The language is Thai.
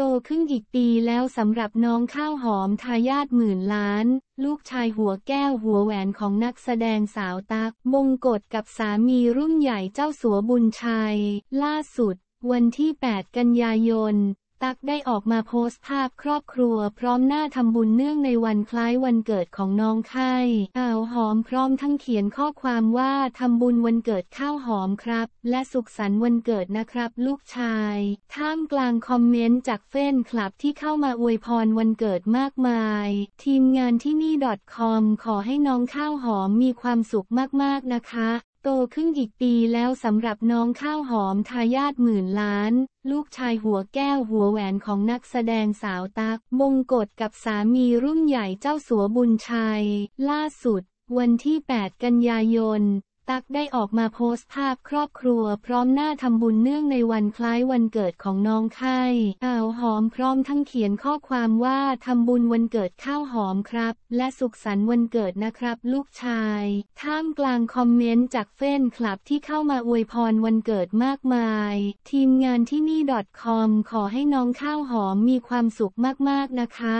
โตขึ้นอีกปีแล้วสำหรับน้องข้าวหอมทายาทหมื่นล้าน ลูกชายหัวแก้วหัวแหวนของนักแสดงสาวตักมงกฎกับสามีรุ่นใหญ่เจ้าสัวบุญชัยล่าสุด วันที่ 8 กันยายนตั๊กได้ออกมาโพสต์ภาพครอบครัว พร้อมหน้าทำบุญเนื่องในวันคล้ายวันเกิดของน้องไข่อ่าวหอมพร้อมทั้งเขียนข้อความว่าทำบุญวันเกิดข้าวหอมครับ และสุขสันต์วันเกิดนะครับลูกชาย ท่ามกลางคอมเมนต์จากเฟนคลับที่เข้ามาอวยพรวันเกิดมากมาย ทีมงานที่นี่ .com ขอให้น้องข้าวหอมมีความสุขมาก ๆนะคะโตขึ้นอีกปีแล้วสำหรับน้องข้าวหอมทายาทหมื่นล้าน ลูกชายหัวแก้วหัวแหวนของนักแสดงสาวตักมงกฎกับสามีรุ่นใหญ่เจ้าสัวบุญชัยล่าสุด วันที่ 8 กันยายนตั๊กได้ออกมาโพสต์ภาพครอบครัว พร้อมหน้าทำบุญเนื่องในวันคล้ายวันเกิดของน้องไข่อ้าวหอมพร้อมทั้งเขียนข้อความว่าทำบุญวันเกิดข้าวหอมครับ และสุขสันต์วันเกิดนะครับลูกชาย ท่ามกลางคอมเมนต์จากเฟนคลับที่เข้ามาอวยพรวันเกิดมากมาย ทีมงานที่นี่ .com ขอให้น้องข้าวหอมมีความสุขมาก ๆนะคะ